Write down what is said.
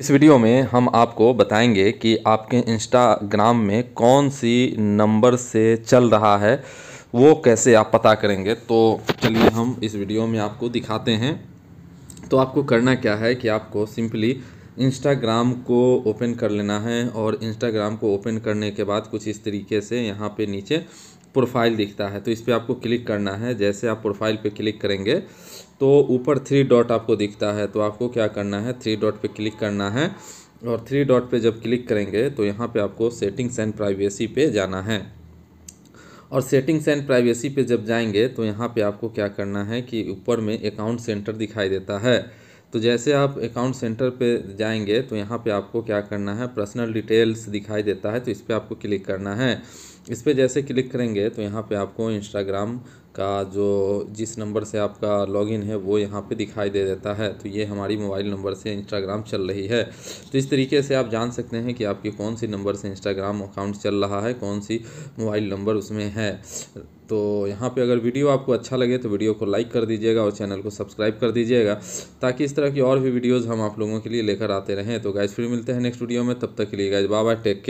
इस वीडियो में हम आपको बताएंगे कि आपके इंस्टाग्राम में कौन सी नंबर से चल रहा है वो कैसे आप पता करेंगे तो चलिए हम इस वीडियो में आपको दिखाते हैं तो आपको करना क्या है कि आपको सिंपली इंस्टाग्राम को ओपन कर लेना है और इंस्टाग्राम को ओपन करने के बाद कुछ इस तरीके से यहाँ पे नीचे प्रोफाइल दिखता है तो इस पर आपको क्लिक करना है जैसे आप प्रोफाइल पे क्लिक करेंगे तो ऊपर थ्री डॉट आपको दिखता है तो आपको क्या करना है थ्री डॉट पे क्लिक करना है और थ्री डॉट पे जब क्लिक करेंगे तो यहाँ पे आपको सेटिंग्स एंड प्राइवेसी पे जाना है और सेटिंग्स एंड प्राइवेसी पे जब जाएंगे तो यहाँ पर आपको क्या करना है कि ऊपर में अकाउंट सेंटर दिखाई देता है तो जैसे आप अकाउंट सेंटर पे जाएंगे तो यहाँ पे आपको क्या करना है पर्सनल डिटेल्स दिखाई देता है तो इस पर आपको क्लिक करना है इस पर जैसे क्लिक करेंगे तो यहाँ पे आपको इंस्टाग्राम का जो जिस नंबर से आपका लॉगिन है वो यहाँ पे दिखाई दे देता है तो ये हमारी मोबाइल नंबर से इंस्टाग्राम चल रही है तो इस तरीके से आप जान सकते हैं कि आपकी कौन सी नंबर से इंस्टाग्राम अकाउंट चल रहा है कौन सी मोबाइल नंबर उसमें है तो यहाँ पे अगर वीडियो आपको अच्छा लगे तो वीडियो को लाइक कर दीजिएगा और चैनल को सब्सक्राइब कर दीजिएगा ताकि इस तरह की और भी वीडियोज़ हम आप लोगों के लिए लेकर आते रहें तो गाइज फिर मिलते हैं नेक्स्ट वीडियो में तब तक के लिए गाइज बाय टेक केयर